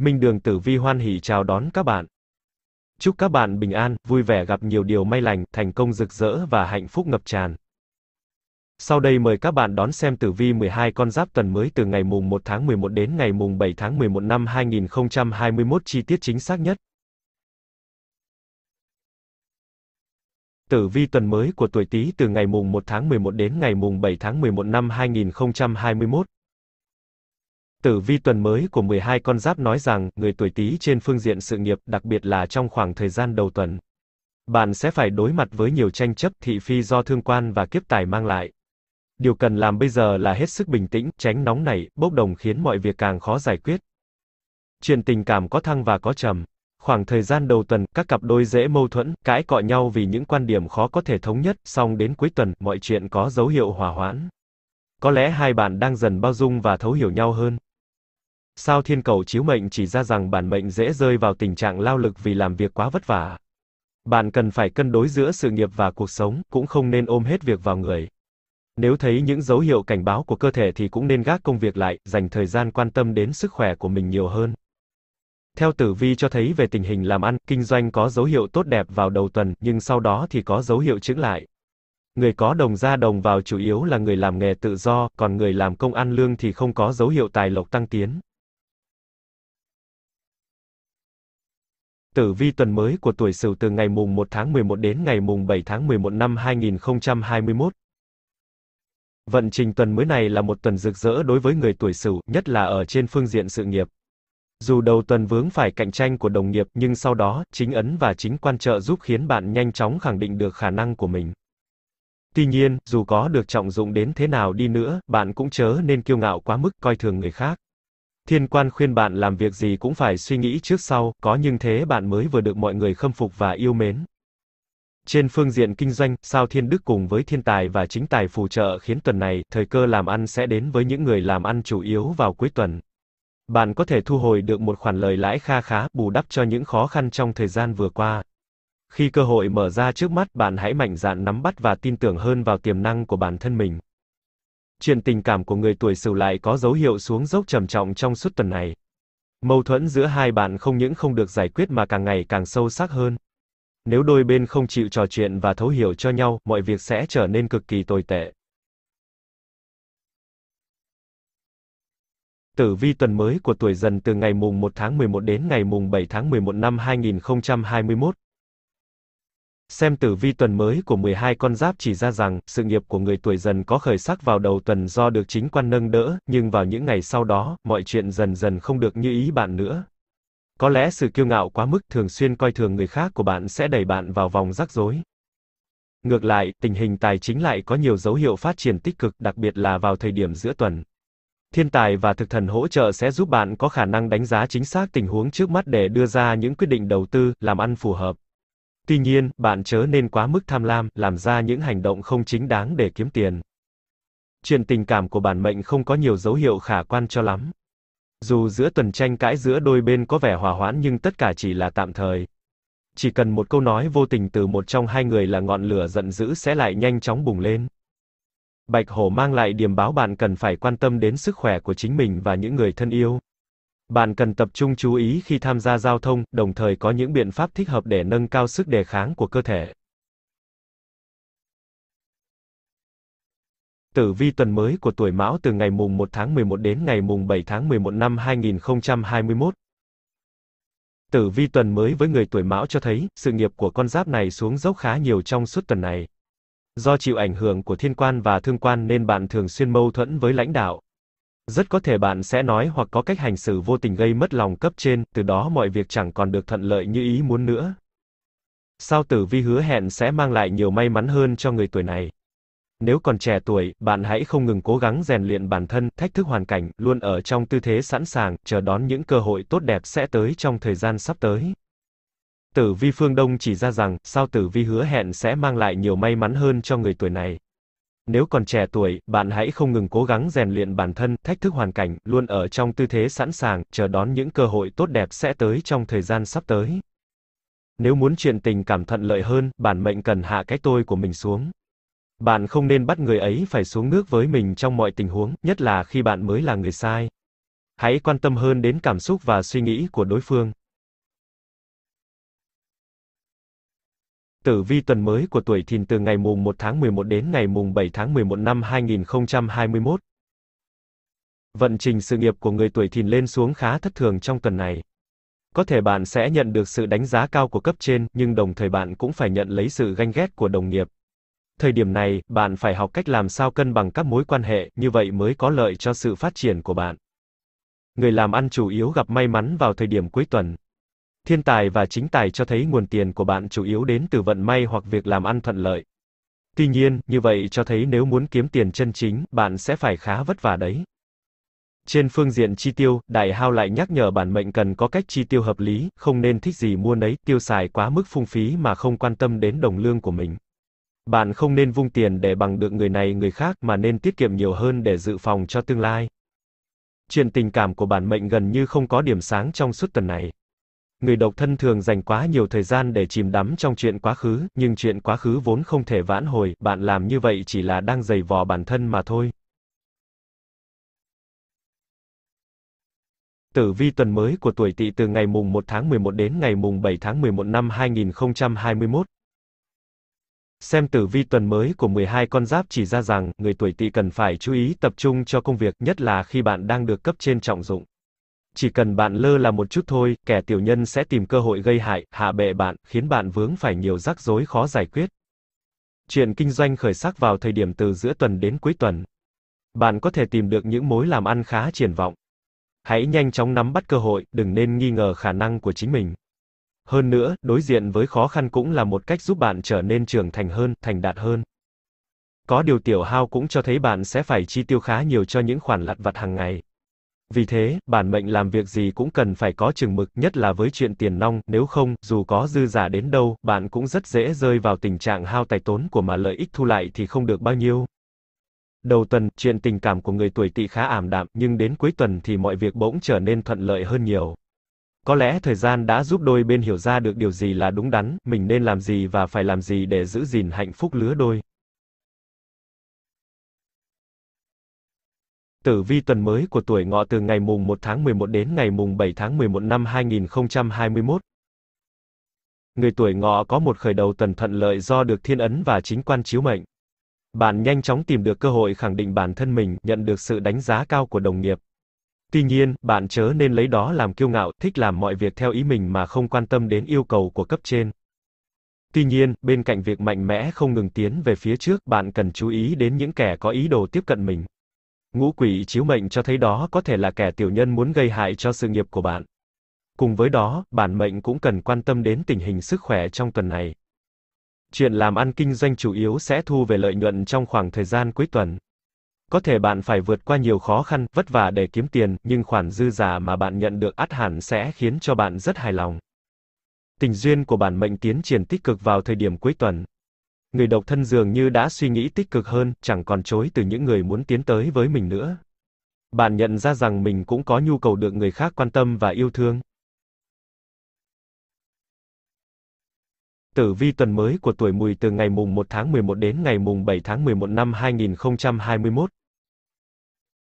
Minh Đường Tử Vi hoan hỷ chào đón các bạn. Chúc các bạn bình an, vui vẻ gặp nhiều điều may lành, thành công rực rỡ và hạnh phúc ngập tràn. Sau đây mời các bạn đón xem tử vi 12 con giáp tuần mới từ ngày mùng 1 tháng 11 đến ngày mùng 7 tháng 11 năm 2021 chi tiết chính xác nhất. Tử vi tuần mới của tuổi Tý từ ngày mùng 1 tháng 11 đến ngày mùng 7 tháng 11 năm 2021. Tử vi tuần mới của 12 con giáp nói rằng, người tuổi Tý trên phương diện sự nghiệp, đặc biệt là trong khoảng thời gian đầu tuần, bạn sẽ phải đối mặt với nhiều tranh chấp thị phi do thương quan và kiếp tài mang lại. Điều cần làm bây giờ là hết sức bình tĩnh, tránh nóng nảy, bốc đồng khiến mọi việc càng khó giải quyết. Chuyện tình cảm có thăng và có trầm. Khoảng thời gian đầu tuần, các cặp đôi dễ mâu thuẫn, cãi cọ nhau vì những quan điểm khó có thể thống nhất, song đến cuối tuần, mọi chuyện có dấu hiệu hòa hoãn. Có lẽ hai bạn đang dần bao dung và thấu hiểu nhau hơn. Sao thiên cầu chiếu mệnh chỉ ra rằng bản mệnh dễ rơi vào tình trạng lao lực vì làm việc quá vất vả. Bạn cần phải cân đối giữa sự nghiệp và cuộc sống, cũng không nên ôm hết việc vào người. Nếu thấy những dấu hiệu cảnh báo của cơ thể thì cũng nên gác công việc lại, dành thời gian quan tâm đến sức khỏe của mình nhiều hơn. Theo tử vi cho thấy về tình hình làm ăn, kinh doanh có dấu hiệu tốt đẹp vào đầu tuần, nhưng sau đó thì có dấu hiệu chững lại. Người có đồng ra đồng vào chủ yếu là người làm nghề tự do, còn người làm công ăn lương thì không có dấu hiệu tài lộc tăng tiến. Tử vi tuần mới của tuổi Sửu từ ngày mùng 1 tháng 11 đến ngày mùng 7 tháng 11 năm 2021. Vận trình tuần mới này là một tuần rực rỡ đối với người tuổi Sửu, nhất là ở trên phương diện sự nghiệp. Dù đầu tuần vướng phải cạnh tranh của đồng nghiệp, nhưng sau đó, chính ấn và chính quan trợ giúp khiến bạn nhanh chóng khẳng định được khả năng của mình. Tuy nhiên, dù có được trọng dụng đến thế nào đi nữa, bạn cũng chớ nên kiêu ngạo quá mức coi thường người khác. Thiên quan khuyên bạn làm việc gì cũng phải suy nghĩ trước sau, có nhưng thế bạn mới vừa được mọi người khâm phục và yêu mến. Trên phương diện kinh doanh, sao thiên đức cùng với thiên tài và chính tài phù trợ khiến tuần này, thời cơ làm ăn sẽ đến với những người làm ăn chủ yếu vào cuối tuần. Bạn có thể thu hồi được một khoản lời lãi kha khá, bù đắp cho những khó khăn trong thời gian vừa qua. Khi cơ hội mở ra trước mắt, bạn hãy mạnh dạn nắm bắt và tin tưởng hơn vào tiềm năng của bản thân mình chuyện tình cảm của người tuổi Sửu lại có dấu hiệu xuống dốc trầm trọng trong suốt tuần này. Mâu thuẫn giữa hai bạn không những không được giải quyết mà càng ngày càng sâu sắc hơn. Nếu đôi bên không chịu trò chuyện và thấu hiểu cho nhau, mọi việc sẽ trở nên cực kỳ tồi tệ. Tử vi tuần mới của tuổi dần từ ngày mùng 1 tháng 11 đến ngày mùng 7 tháng 11 năm 2021, Xem tử vi tuần mới của 12 con giáp chỉ ra rằng, sự nghiệp của người tuổi dần có khởi sắc vào đầu tuần do được chính quan nâng đỡ, nhưng vào những ngày sau đó, mọi chuyện dần dần không được như ý bạn nữa. Có lẽ sự kiêu ngạo quá mức thường xuyên coi thường người khác của bạn sẽ đẩy bạn vào vòng rắc rối. Ngược lại, tình hình tài chính lại có nhiều dấu hiệu phát triển tích cực, đặc biệt là vào thời điểm giữa tuần. Thiên tài và thực thần hỗ trợ sẽ giúp bạn có khả năng đánh giá chính xác tình huống trước mắt để đưa ra những quyết định đầu tư, làm ăn phù hợp. Tuy nhiên, bạn chớ nên quá mức tham lam, làm ra những hành động không chính đáng để kiếm tiền. Chuyện tình cảm của bản mệnh không có nhiều dấu hiệu khả quan cho lắm. Dù giữa tuần tranh cãi giữa đôi bên có vẻ hòa hoãn nhưng tất cả chỉ là tạm thời. Chỉ cần một câu nói vô tình từ một trong hai người là ngọn lửa giận dữ sẽ lại nhanh chóng bùng lên. Bạch hổ mang lại điểm báo bạn cần phải quan tâm đến sức khỏe của chính mình và những người thân yêu. Bạn cần tập trung chú ý khi tham gia giao thông, đồng thời có những biện pháp thích hợp để nâng cao sức đề kháng của cơ thể. Tử vi tuần mới của tuổi Mão từ ngày mùng 1 tháng 11 đến ngày mùng 7 tháng 11 năm 2021. Tử vi tuần mới với người tuổi Mão cho thấy, sự nghiệp của con giáp này xuống dốc khá nhiều trong suốt tuần này. Do chịu ảnh hưởng của thiên quan và thương quan nên bạn thường xuyên mâu thuẫn với lãnh đạo, rất có thể bạn sẽ nói hoặc có cách hành xử vô tình gây mất lòng cấp trên, từ đó mọi việc chẳng còn được thuận lợi như ý muốn nữa. Sao tử vi hứa hẹn sẽ mang lại nhiều may mắn hơn cho người tuổi này. Nếu còn trẻ tuổi, bạn hãy không ngừng cố gắng rèn luyện bản thân, thách thức hoàn cảnh, luôn ở trong tư thế sẵn sàng, chờ đón những cơ hội tốt đẹp sẽ tới trong thời gian sắp tới. Tử vi phương Đông chỉ ra rằng, sao tử vi hứa hẹn sẽ mang lại nhiều may mắn hơn cho người tuổi này. Nếu còn trẻ tuổi, bạn hãy không ngừng cố gắng rèn luyện bản thân, thách thức hoàn cảnh, luôn ở trong tư thế sẵn sàng, chờ đón những cơ hội tốt đẹp sẽ tới trong thời gian sắp tới. Nếu muốn chuyện tình cảm thuận lợi hơn, bản mệnh cần hạ cái tôi của mình xuống. Bạn không nên bắt người ấy phải xuống nước với mình trong mọi tình huống, nhất là khi bạn mới là người sai. Hãy quan tâm hơn đến cảm xúc và suy nghĩ của đối phương. Tử vi tuần mới của tuổi Thìn từ ngày mùng 1 tháng 11 đến ngày mùng 7 tháng 11 năm 2021. Vận trình sự nghiệp của người tuổi Thìn lên xuống khá thất thường trong tuần này. Có thể bạn sẽ nhận được sự đánh giá cao của cấp trên, nhưng đồng thời bạn cũng phải nhận lấy sự ganh ghét của đồng nghiệp. Thời điểm này, bạn phải học cách làm sao cân bằng các mối quan hệ, như vậy mới có lợi cho sự phát triển của bạn. Người làm ăn chủ yếu gặp may mắn vào thời điểm cuối tuần. Thiên tài và chính tài cho thấy nguồn tiền của bạn chủ yếu đến từ vận may hoặc việc làm ăn thuận lợi. Tuy nhiên, như vậy cho thấy nếu muốn kiếm tiền chân chính, bạn sẽ phải khá vất vả đấy. Trên phương diện chi tiêu, Đại Hao lại nhắc nhở bản mệnh cần có cách chi tiêu hợp lý, không nên thích gì mua nấy, tiêu xài quá mức phung phí mà không quan tâm đến đồng lương của mình. Bạn không nên vung tiền để bằng được người này người khác mà nên tiết kiệm nhiều hơn để dự phòng cho tương lai. Chuyện tình cảm của bản mệnh gần như không có điểm sáng trong suốt tuần này người độc thân thường dành quá nhiều thời gian để chìm đắm trong chuyện quá khứ, nhưng chuyện quá khứ vốn không thể vãn hồi, bạn làm như vậy chỉ là đang giày vò bản thân mà thôi. Tử vi tuần mới của tuổi Tỵ từ ngày mùng 1 tháng 11 đến ngày mùng 7 tháng 11 năm 2021. Xem tử vi tuần mới của 12 con giáp chỉ ra rằng, người tuổi Tỵ cần phải chú ý tập trung cho công việc, nhất là khi bạn đang được cấp trên trọng dụng. Chỉ cần bạn lơ là một chút thôi, kẻ tiểu nhân sẽ tìm cơ hội gây hại, hạ bệ bạn, khiến bạn vướng phải nhiều rắc rối khó giải quyết. Chuyện kinh doanh khởi sắc vào thời điểm từ giữa tuần đến cuối tuần. Bạn có thể tìm được những mối làm ăn khá triển vọng. Hãy nhanh chóng nắm bắt cơ hội, đừng nên nghi ngờ khả năng của chính mình. Hơn nữa, đối diện với khó khăn cũng là một cách giúp bạn trở nên trưởng thành hơn, thành đạt hơn. Có điều tiểu hao cũng cho thấy bạn sẽ phải chi tiêu khá nhiều cho những khoản lặt vặt hàng ngày. Vì thế, bản mệnh làm việc gì cũng cần phải có chừng mực, nhất là với chuyện tiền nong, nếu không, dù có dư giả đến đâu, bạn cũng rất dễ rơi vào tình trạng hao tài tốn của mà lợi ích thu lại thì không được bao nhiêu. Đầu tuần, chuyện tình cảm của người tuổi tỵ khá ảm đạm, nhưng đến cuối tuần thì mọi việc bỗng trở nên thuận lợi hơn nhiều. Có lẽ thời gian đã giúp đôi bên hiểu ra được điều gì là đúng đắn, mình nên làm gì và phải làm gì để giữ gìn hạnh phúc lứa đôi. Tử vi tuần mới của tuổi ngọ từ ngày mùng 1 tháng 11 đến ngày mùng 7 tháng 11 năm 2021. Người tuổi ngọ có một khởi đầu tuần thuận lợi do được thiên ấn và chính quan chiếu mệnh. Bạn nhanh chóng tìm được cơ hội khẳng định bản thân mình, nhận được sự đánh giá cao của đồng nghiệp. Tuy nhiên, bạn chớ nên lấy đó làm kiêu ngạo, thích làm mọi việc theo ý mình mà không quan tâm đến yêu cầu của cấp trên. Tuy nhiên, bên cạnh việc mạnh mẽ không ngừng tiến về phía trước, bạn cần chú ý đến những kẻ có ý đồ tiếp cận mình. Ngũ quỷ chiếu mệnh cho thấy đó có thể là kẻ tiểu nhân muốn gây hại cho sự nghiệp của bạn. Cùng với đó, bản mệnh cũng cần quan tâm đến tình hình sức khỏe trong tuần này. Chuyện làm ăn kinh doanh chủ yếu sẽ thu về lợi nhuận trong khoảng thời gian cuối tuần. Có thể bạn phải vượt qua nhiều khó khăn, vất vả để kiếm tiền, nhưng khoản dư giả mà bạn nhận được ắt hẳn sẽ khiến cho bạn rất hài lòng. Tình duyên của bản mệnh tiến triển tích cực vào thời điểm cuối tuần người độc thân dường như đã suy nghĩ tích cực hơn, chẳng còn chối từ những người muốn tiến tới với mình nữa. Bạn nhận ra rằng mình cũng có nhu cầu được người khác quan tâm và yêu thương. Tử vi tuần mới của tuổi Mùi từ ngày mùng 1 tháng 11 đến ngày mùng 7 tháng 11 năm 2021.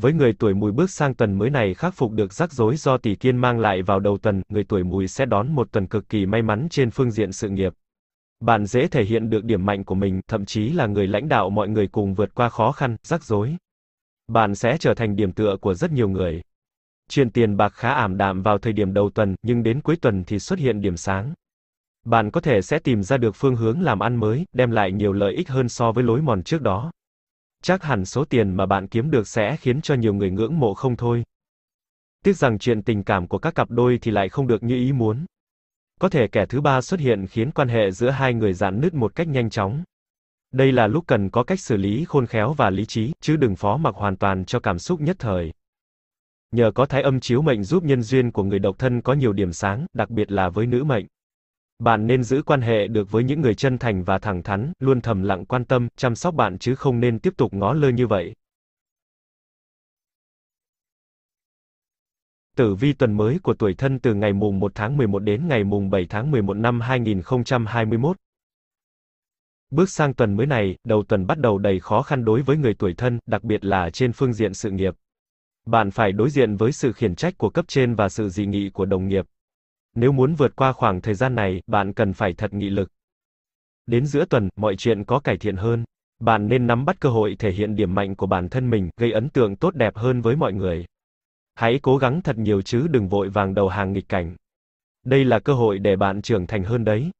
Với người tuổi Mùi bước sang tuần mới này khắc phục được rắc rối do tỷ kiên mang lại vào đầu tuần, người tuổi Mùi sẽ đón một tuần cực kỳ may mắn trên phương diện sự nghiệp. Bạn dễ thể hiện được điểm mạnh của mình, thậm chí là người lãnh đạo mọi người cùng vượt qua khó khăn, rắc rối. Bạn sẽ trở thành điểm tựa của rất nhiều người. Chuyện tiền bạc khá ảm đạm vào thời điểm đầu tuần, nhưng đến cuối tuần thì xuất hiện điểm sáng. Bạn có thể sẽ tìm ra được phương hướng làm ăn mới, đem lại nhiều lợi ích hơn so với lối mòn trước đó. Chắc hẳn số tiền mà bạn kiếm được sẽ khiến cho nhiều người ngưỡng mộ không thôi. Tiếc rằng chuyện tình cảm của các cặp đôi thì lại không được như ý muốn. Có thể kẻ thứ ba xuất hiện khiến quan hệ giữa hai người giãn nứt một cách nhanh chóng. Đây là lúc cần có cách xử lý khôn khéo và lý trí, chứ đừng phó mặc hoàn toàn cho cảm xúc nhất thời. Nhờ có thái âm chiếu mệnh giúp nhân duyên của người độc thân có nhiều điểm sáng, đặc biệt là với nữ mệnh. Bạn nên giữ quan hệ được với những người chân thành và thẳng thắn, luôn thầm lặng quan tâm, chăm sóc bạn chứ không nên tiếp tục ngó lơ như vậy. Tử vi tuần mới của tuổi thân từ ngày mùng 1 tháng 11 đến ngày mùng 7 tháng 11 năm 2021. Bước sang tuần mới này, đầu tuần bắt đầu đầy khó khăn đối với người tuổi thân, đặc biệt là trên phương diện sự nghiệp. Bạn phải đối diện với sự khiển trách của cấp trên và sự dị nghị của đồng nghiệp. Nếu muốn vượt qua khoảng thời gian này, bạn cần phải thật nghị lực. Đến giữa tuần, mọi chuyện có cải thiện hơn. Bạn nên nắm bắt cơ hội thể hiện điểm mạnh của bản thân mình, gây ấn tượng tốt đẹp hơn với mọi người hãy cố gắng thật nhiều chứ đừng vội vàng đầu hàng nghịch cảnh. Đây là cơ hội để bạn trưởng thành hơn đấy.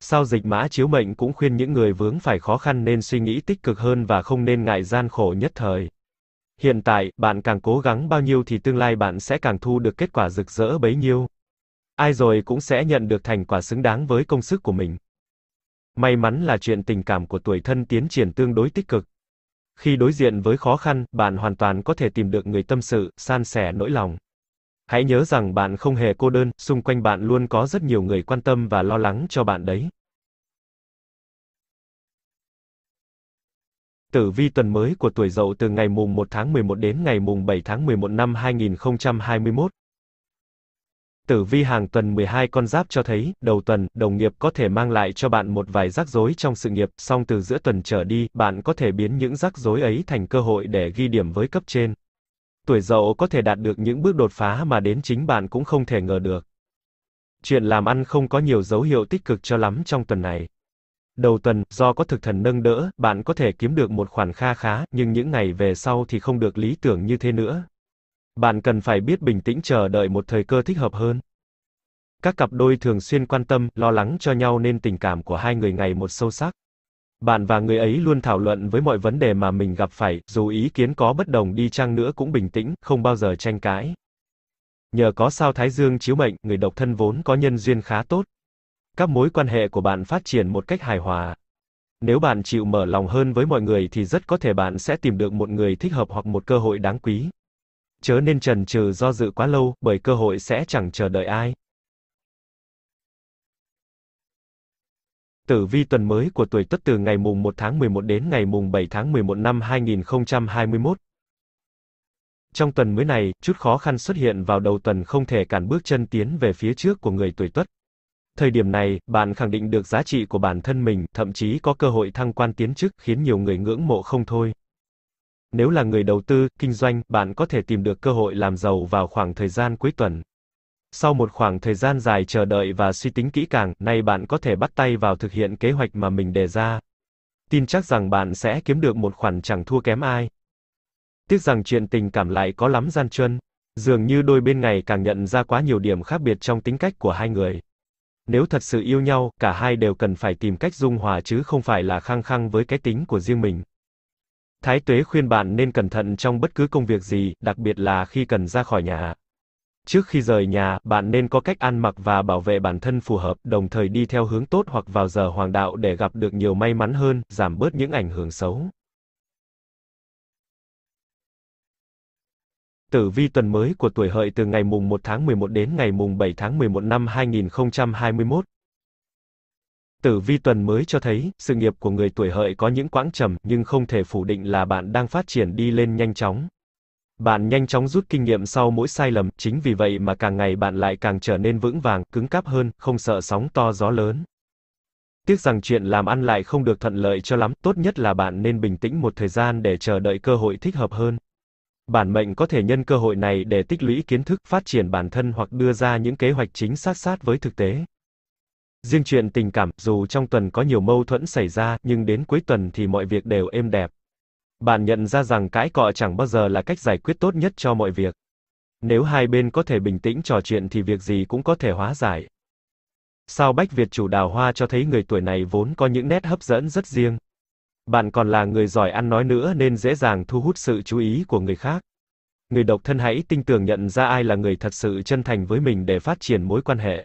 Sao dịch mã chiếu mệnh cũng khuyên những người vướng phải khó khăn nên suy nghĩ tích cực hơn và không nên ngại gian khổ nhất thời. Hiện tại, bạn càng cố gắng bao nhiêu thì tương lai bạn sẽ càng thu được kết quả rực rỡ bấy nhiêu. Ai rồi cũng sẽ nhận được thành quả xứng đáng với công sức của mình. May mắn là chuyện tình cảm của tuổi thân tiến triển tương đối tích cực. Khi đối diện với khó khăn, bạn hoàn toàn có thể tìm được người tâm sự, san sẻ nỗi lòng. Hãy nhớ rằng bạn không hề cô đơn, xung quanh bạn luôn có rất nhiều người quan tâm và lo lắng cho bạn đấy. Tử vi tuần mới của tuổi Dậu từ ngày mùng 1 tháng 11 đến ngày mùng 7 tháng 11 năm 2021. Tử vi hàng tuần 12 con giáp cho thấy, đầu tuần, đồng nghiệp có thể mang lại cho bạn một vài rắc rối trong sự nghiệp, song từ giữa tuần trở đi, bạn có thể biến những rắc rối ấy thành cơ hội để ghi điểm với cấp trên. Tuổi dậu có thể đạt được những bước đột phá mà đến chính bạn cũng không thể ngờ được. Chuyện làm ăn không có nhiều dấu hiệu tích cực cho lắm trong tuần này. Đầu tuần, do có thực thần nâng đỡ, bạn có thể kiếm được một khoản kha khá, nhưng những ngày về sau thì không được lý tưởng như thế nữa, bạn cần phải biết bình tĩnh chờ đợi một thời cơ thích hợp hơn. Các cặp đôi thường xuyên quan tâm, lo lắng cho nhau nên tình cảm của hai người ngày một sâu sắc. Bạn và người ấy luôn thảo luận với mọi vấn đề mà mình gặp phải, dù ý kiến có bất đồng đi chăng nữa cũng bình tĩnh, không bao giờ tranh cãi. Nhờ có sao Thái Dương chiếu mệnh, người độc thân vốn có nhân duyên khá tốt. Các mối quan hệ của bạn phát triển một cách hài hòa. Nếu bạn chịu mở lòng hơn với mọi người thì rất có thể bạn sẽ tìm được một người thích hợp hoặc một cơ hội đáng quý chớ nên trần trừ do dự quá lâu, bởi cơ hội sẽ chẳng chờ đợi ai. Tử vi tuần mới của tuổi Tuất từ ngày mùng 1 tháng 11 đến ngày mùng 7 tháng 11 năm 2021. Trong tuần mới này, chút khó khăn xuất hiện vào đầu tuần không thể cản bước chân tiến về phía trước của người tuổi Tuất. Thời điểm này, bạn khẳng định được giá trị của bản thân mình, thậm chí có cơ hội thăng quan tiến chức khiến nhiều người ngưỡng mộ không thôi. Nếu là người đầu tư, kinh doanh, bạn có thể tìm được cơ hội làm giàu vào khoảng thời gian cuối tuần. Sau một khoảng thời gian dài chờ đợi và suy tính kỹ càng, nay bạn có thể bắt tay vào thực hiện kế hoạch mà mình đề ra. Tin chắc rằng bạn sẽ kiếm được một khoản chẳng thua kém ai. Tiếc rằng chuyện tình cảm lại có lắm gian truân. Dường như đôi bên ngày càng nhận ra quá nhiều điểm khác biệt trong tính cách của hai người. Nếu thật sự yêu nhau, cả hai đều cần phải tìm cách dung hòa chứ không phải là khăng khăng với cái tính của riêng mình. Thái Tuế khuyên bạn nên cẩn thận trong bất cứ công việc gì, đặc biệt là khi cần ra khỏi nhà. Trước khi rời nhà, bạn nên có cách ăn mặc và bảo vệ bản thân phù hợp, đồng thời đi theo hướng tốt hoặc vào giờ hoàng đạo để gặp được nhiều may mắn hơn, giảm bớt những ảnh hưởng xấu. Tử vi tuần mới của tuổi hợi từ ngày mùng 1 tháng 11 đến ngày mùng 7 tháng 11 năm 2021. Tử vi tuần mới cho thấy, sự nghiệp của người tuổi hợi có những quãng trầm, nhưng không thể phủ định là bạn đang phát triển đi lên nhanh chóng. Bạn nhanh chóng rút kinh nghiệm sau mỗi sai lầm, chính vì vậy mà càng ngày bạn lại càng trở nên vững vàng, cứng cáp hơn, không sợ sóng to gió lớn. Tiếc rằng chuyện làm ăn lại không được thuận lợi cho lắm, tốt nhất là bạn nên bình tĩnh một thời gian để chờ đợi cơ hội thích hợp hơn. Bản mệnh có thể nhân cơ hội này để tích lũy kiến thức, phát triển bản thân hoặc đưa ra những kế hoạch chính sát sát với thực tế. Riêng chuyện tình cảm, dù trong tuần có nhiều mâu thuẫn xảy ra, nhưng đến cuối tuần thì mọi việc đều êm đẹp. Bạn nhận ra rằng cãi cọ chẳng bao giờ là cách giải quyết tốt nhất cho mọi việc. Nếu hai bên có thể bình tĩnh trò chuyện thì việc gì cũng có thể hóa giải. Sao Bách Việt chủ đào hoa cho thấy người tuổi này vốn có những nét hấp dẫn rất riêng. Bạn còn là người giỏi ăn nói nữa nên dễ dàng thu hút sự chú ý của người khác. Người độc thân hãy tinh tường nhận ra ai là người thật sự chân thành với mình để phát triển mối quan hệ.